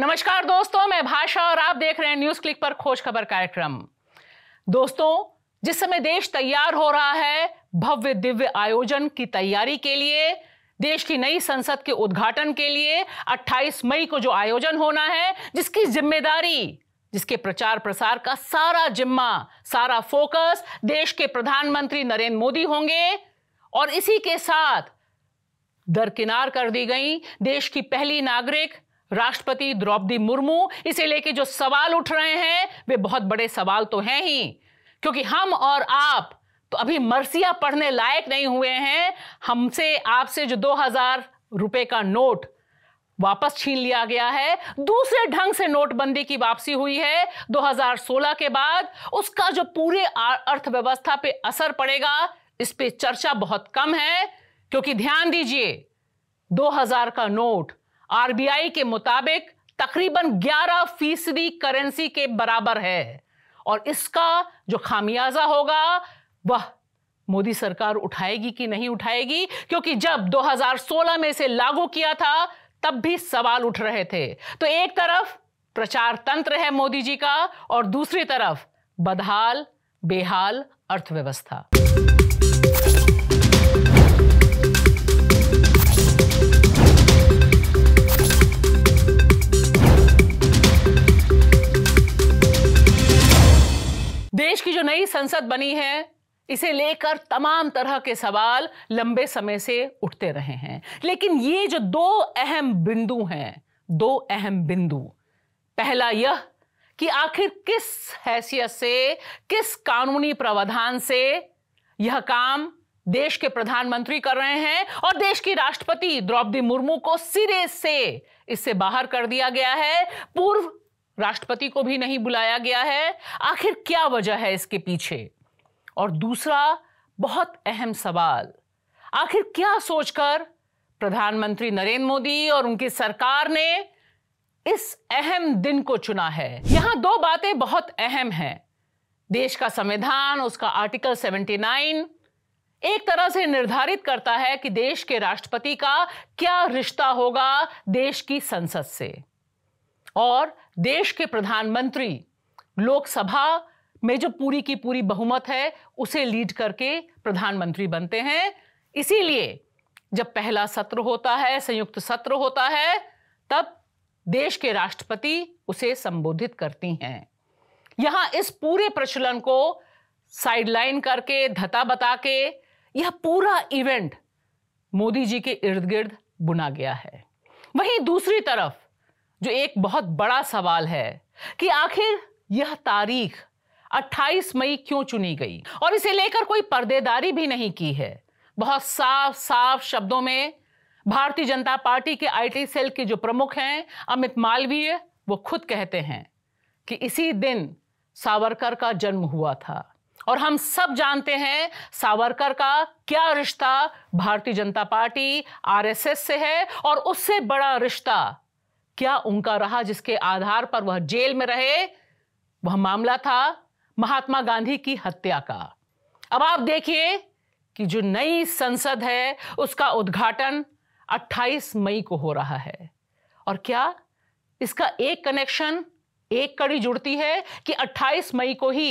नमस्कार दोस्तों मैं भाषा और आप देख रहे हैं न्यूज क्लिक पर खोज खबर कार्यक्रम दोस्तों जिस समय देश तैयार हो रहा है भव्य दिव्य आयोजन की तैयारी के लिए देश की नई संसद के उद्घाटन के लिए 28 मई को जो आयोजन होना है जिसकी जिम्मेदारी जिसके प्रचार प्रसार का सारा जिम्मा सारा फोकस देश के प्रधानमंत्री नरेंद्र मोदी होंगे और इसी के साथ दरकिनार कर दी गई देश की पहली नागरिक राष्ट्रपति द्रौपदी मुर्मू इसे लेके जो सवाल उठ रहे हैं वे बहुत बड़े सवाल तो हैं ही क्योंकि हम और आप तो अभी मरसिया पढ़ने लायक नहीं हुए हैं हमसे आपसे जो दो हजार रुपए का नोट वापस छीन लिया गया है दूसरे ढंग से नोटबंदी की वापसी हुई है 2016 के बाद उसका जो पूरे अर्थव्यवस्था पे असर पड़ेगा इस पे चर्चा बहुत कम है क्योंकि ध्यान दीजिए 2000 का नोट आरबीआई के मुताबिक तकरीबन 11 फीसदी करेंसी के बराबर है और इसका जो खामियाजा होगा वह मोदी सरकार उठाएगी कि नहीं उठाएगी क्योंकि जब 2016 में इसे लागू किया था तब भी सवाल उठ रहे थे तो एक तरफ प्रचार तंत्र है मोदी जी का और दूसरी तरफ बदहाल बेहाल अर्थव्यवस्था संसद बनी है इसे लेकर तमाम तरह के सवाल लंबे समय से उठते रहे हैं लेकिन ये जो दो अहम बिंदु हैं दो अहम बिंदु पहला यह कि आखिर किस हैसियत से किस कानूनी प्रावधान से यह काम देश के प्रधानमंत्री कर रहे हैं और देश की राष्ट्रपति द्रौपदी मुर्मू को सिरे से इससे बाहर कर दिया गया है पूर्व राष्ट्रपति को भी नहीं बुलाया गया है आखिर क्या वजह है इसके पीछे और दूसरा बहुत अहम सवाल आखिर क्या सोचकर प्रधानमंत्री नरेंद्र मोदी और उनकी सरकार ने इस अहम दिन को चुना है यहां दो बातें बहुत अहम हैं देश का संविधान उसका आर्टिकल 79 एक तरह से निर्धारित करता है कि देश के राष्ट्रपति का क्या रिश्ता होगा देश की संसद से और देश के प्रधानमंत्री लोकसभा में जो पूरी की पूरी बहुमत है उसे लीड करके प्रधानमंत्री बनते हैं इसीलिए जब पहला सत्र होता है संयुक्त सत्र होता है तब देश के राष्ट्रपति उसे संबोधित करती हैं यहाँ इस पूरे प्रचलन को साइडलाइन करके धता बता के यह पूरा इवेंट मोदी जी के इर्द गिर्द बुना गया है वहीं दूसरी तरफ जो एक बहुत बड़ा सवाल है कि आखिर यह तारीख 28 मई क्यों चुनी गई और इसे लेकर कोई पर्देदारी भी नहीं की है बहुत साफ साफ शब्दों में भारतीय जनता पार्टी के आईटी सेल के जो प्रमुख हैं अमित मालवीय वो खुद कहते हैं कि इसी दिन सावरकर का जन्म हुआ था और हम सब जानते हैं सावरकर का क्या रिश्ता भारतीय जनता पार्टी आरएसएस से है और उससे बड़ा रिश्ता क्या उनका रहा जिसके आधार पर वह जेल में रहे वह मामला था महात्मा गांधी की हत्या का अब आप देखिए कि जो नई संसद है उसका उद्घाटन 28 मई को हो रहा है और क्या इसका एक कनेक्शन एक कड़ी जुड़ती है कि 28 मई को ही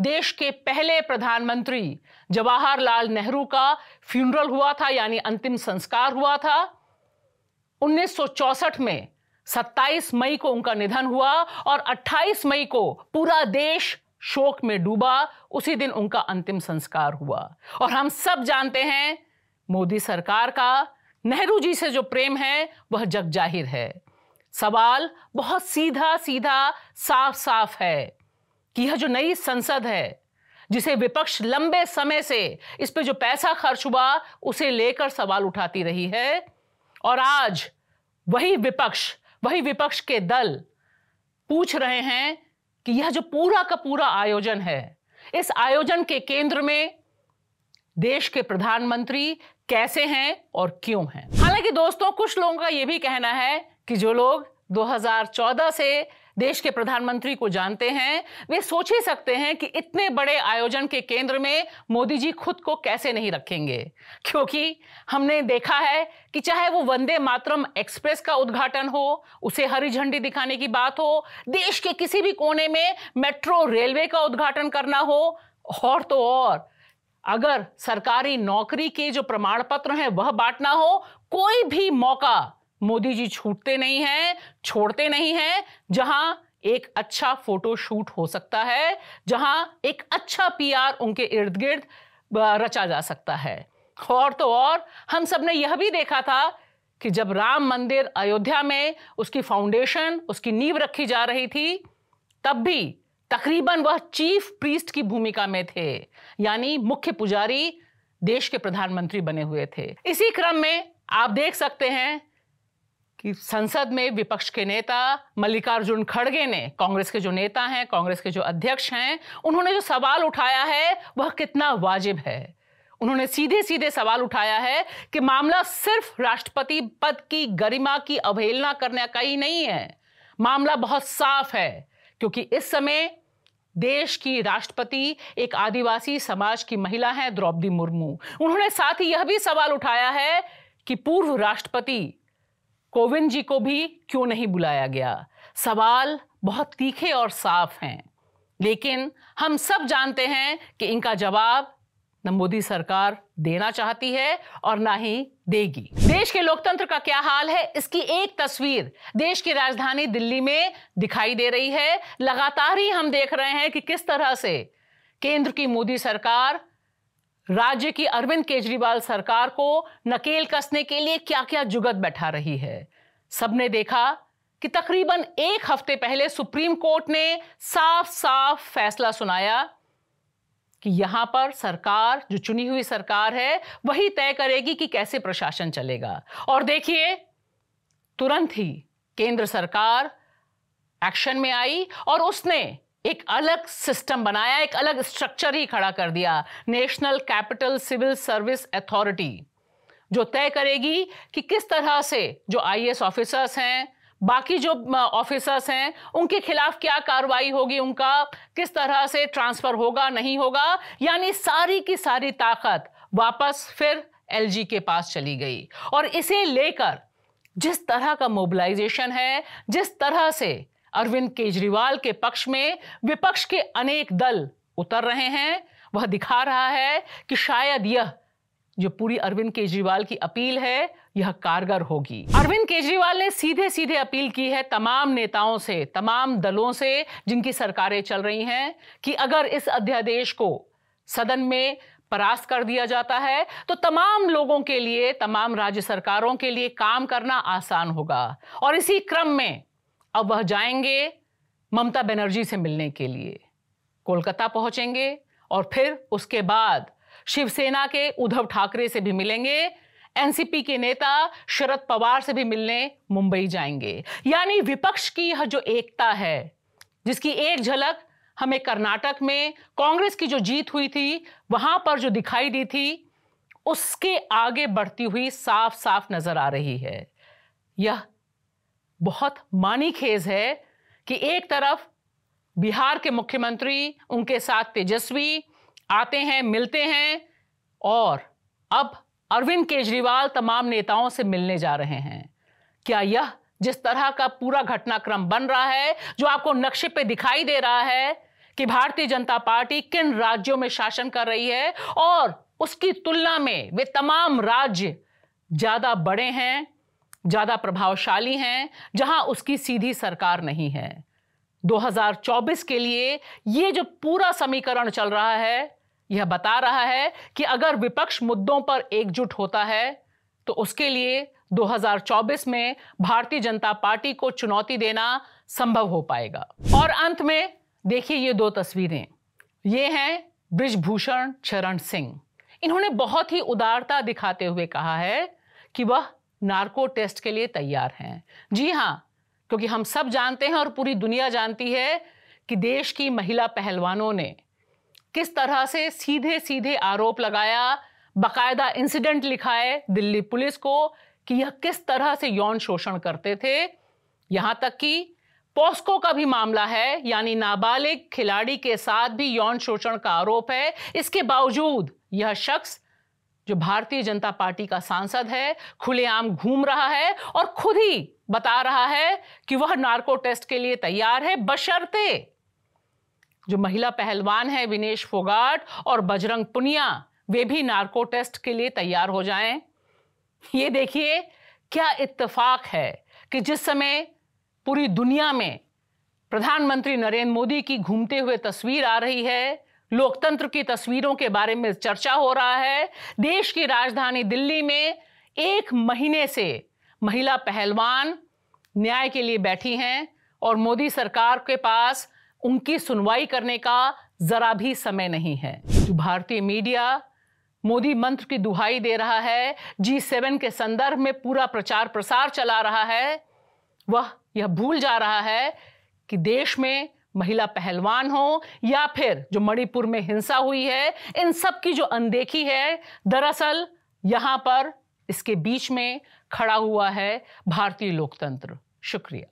देश के पहले प्रधानमंत्री जवाहरलाल नेहरू का फ्यूनरल हुआ था यानी अंतिम संस्कार हुआ था 1964 में 27 मई को उनका निधन हुआ और 28 मई को पूरा देश शोक में डूबा उसी दिन उनका अंतिम संस्कार हुआ और हम सब जानते हैं मोदी सरकार का नेहरू जी से जो प्रेम है वह जग जाहिर है सवाल बहुत सीधा सीधा साफ साफ है कि यह जो नई संसद है जिसे विपक्ष लंबे समय से इस पर जो पैसा खर्च हुआ उसे लेकर सवाल उठाती रही है और आज वही विपक्ष वही विपक्ष के दल पूछ रहे हैं कि यह जो पूरा का पूरा आयोजन है इस आयोजन के केंद्र में देश के प्रधानमंत्री कैसे हैं और क्यों हैं हालांकि दोस्तों कुछ लोगों का यह भी कहना है कि जो लोग 2014 से देश के प्रधानमंत्री को जानते हैं वे सोच ही सकते हैं कि इतने बड़े आयोजन के केंद्र में मोदी जी खुद को कैसे नहीं रखेंगे क्योंकि हमने देखा है कि चाहे वो वंदे मातरम एक्सप्रेस का उद्घाटन हो उसे हरी झंडी दिखाने की बात हो देश के किसी भी कोने में मेट्रो रेलवे का उद्घाटन करना हो और तो और अगर सरकारी नौकरी के जो प्रमाण पत्र हैं वह बांटना हो कोई भी मौका मोदी जी छूटते नहीं हैं छोड़ते नहीं हैं जहां एक अच्छा फोटो शूट हो सकता है जहां एक अच्छा पीआर उनके इर्द गिर्द रचा जा सकता है और तो और हम सब ने यह भी देखा था कि जब राम मंदिर अयोध्या में उसकी फाउंडेशन उसकी नींव रखी जा रही थी तब भी तकरीबन वह चीफ प्रीस्ट की भूमिका में थे यानी मुख्य पुजारी देश के प्रधानमंत्री बने हुए थे इसी क्रम में आप देख सकते हैं कि संसद में विपक्ष के नेता मल्लिकार्जुन खड़गे ने कांग्रेस के जो नेता हैं कांग्रेस के जो अध्यक्ष हैं उन्होंने जो सवाल उठाया है वह कितना वाजिब है उन्होंने सीधे सीधे सवाल उठाया है कि मामला सिर्फ राष्ट्रपति पद की गरिमा की अवहेलना करने का ही नहीं है मामला बहुत साफ है क्योंकि इस समय देश की राष्ट्रपति एक आदिवासी समाज की महिला है द्रौपदी मुर्मू उन्होंने साथ ही यह भी सवाल उठाया है कि पूर्व राष्ट्रपति कोविंद जी को भी क्यों नहीं बुलाया गया सवाल बहुत तीखे और साफ हैं लेकिन हम सब जानते हैं कि इनका जवाब न मोदी सरकार देना चाहती है और ना ही देगी देश के लोकतंत्र का क्या हाल है इसकी एक तस्वीर देश की राजधानी दिल्ली में दिखाई दे रही है लगातार ही हम देख रहे हैं कि किस तरह से केंद्र की मोदी सरकार राज्य की अरविंद केजरीवाल सरकार को नकेल कसने के लिए क्या क्या जुगत बैठा रही है सबने देखा कि तकरीबन एक हफ्ते पहले सुप्रीम कोर्ट ने साफ साफ फैसला सुनाया कि यहां पर सरकार जो चुनी हुई सरकार है वही तय करेगी कि कैसे प्रशासन चलेगा और देखिए तुरंत ही केंद्र सरकार एक्शन में आई और उसने एक अलग सिस्टम बनाया एक अलग स्ट्रक्चर ही खड़ा कर दिया national capital civil service authority जो तय करेगी कि किस तरह से जो आई ऑफिसर्स हैं बाकी जो ऑफिसर्स हैं उनके खिलाफ क्या कार्रवाई होगी उनका किस तरह से ट्रांसफर होगा नहीं होगा यानी सारी की सारी ताकत वापस फिर एलजी के पास चली गई और इसे लेकर जिस तरह का मोबिलाइजेशन है जिस तरह से अरविंद केजरीवाल के पक्ष में विपक्ष के अनेक दल उतर रहे हैं वह दिखा रहा है कि शायद यह जो पूरी अरविंद केजरीवाल की अपील है यह कारगर होगी अरविंद केजरीवाल ने सीधे सीधे अपील की है तमाम नेताओं से तमाम दलों से जिनकी सरकारें चल रही हैं कि अगर इस अध्यादेश को सदन में परास्त कर दिया जाता है तो तमाम लोगों के लिए तमाम राज्य सरकारों के लिए काम करना आसान होगा और इसी क्रम में अब वह जाएंगे ममता बनर्जी से मिलने के लिए कोलकाता पहुंचेंगे और फिर उसके बाद शिवसेना के उद्धव ठाकरे से भी मिलेंगे एनसीपी के नेता शरद पवार से भी मिलने मुंबई जाएंगे यानी विपक्ष की यह जो एकता है जिसकी एक झलक हमें कर्नाटक में कांग्रेस की जो जीत हुई थी वहां पर जो दिखाई दी थी उसके आगे बढ़ती हुई साफ साफ नजर आ रही है यह बहुत मानी खेज है कि एक तरफ बिहार के मुख्यमंत्री उनके साथ तेजस्वी आते हैं मिलते हैं और अब अरविंद केजरीवाल तमाम नेताओं से मिलने जा रहे हैं क्या यह जिस तरह का पूरा घटनाक्रम बन रहा है जो आपको नक्शे पे दिखाई दे रहा है कि भारतीय जनता पार्टी किन राज्यों में शासन कर रही है और उसकी तुलना में वे तमाम राज्य ज्यादा बड़े हैं ज़्यादा प्रभावशाली हैं जहां उसकी सीधी सरकार नहीं है 2024 के लिए यह जो पूरा समीकरण चल रहा है यह बता रहा है कि अगर विपक्ष मुद्दों पर एकजुट होता है तो उसके लिए 2024 में भारतीय जनता पार्टी को चुनौती देना संभव हो पाएगा और अंत में देखिए ये दो तस्वीरें ये हैं ब्रिजभूषण चरण सिंह इन्होंने बहुत ही उदारता दिखाते हुए कहा है कि वह नार्को टेस्ट के लिए तैयार हैं जी हाँ क्योंकि हम सब जानते हैं और पूरी दुनिया जानती है कि देश की महिला पहलवानों ने किस तरह से सीधे सीधे आरोप लगाया बाकायदा इंसिडेंट लिखाए दिल्ली पुलिस को कि यह किस तरह से यौन शोषण करते थे यहाँ तक कि पॉस्को का भी मामला है यानी नाबालिग खिलाड़ी के साथ भी यौन शोषण का आरोप है इसके बावजूद यह शख्स जो भारतीय जनता पार्टी का सांसद है खुलेआम घूम रहा है और खुद ही बता रहा है कि वह नार्को टेस्ट के लिए तैयार है बशर्ते जो महिला पहलवान है विनेश फोगाट और बजरंग पुनिया वे भी नार्को टेस्ट के लिए तैयार हो जाएं ये देखिए क्या इत्तेफाक है कि जिस समय पूरी दुनिया में प्रधानमंत्री नरेंद्र मोदी की घूमते हुए तस्वीर आ रही है लोकतंत्र की तस्वीरों के बारे में चर्चा हो रहा है देश की राजधानी दिल्ली में एक महीने से महिला पहलवान न्याय के लिए बैठी हैं और मोदी सरकार के पास उनकी सुनवाई करने का जरा भी समय नहीं है जो भारतीय मीडिया मोदी मंत्र की दुहाई दे रहा है जी सेवन के संदर्भ में पूरा प्रचार प्रसार चला रहा है वह यह भूल जा रहा है कि देश में महिला पहलवान हो या फिर जो मणिपुर में हिंसा हुई है इन सब की जो अनदेखी है दरअसल यहां पर इसके बीच में खड़ा हुआ है भारतीय लोकतंत्र शुक्रिया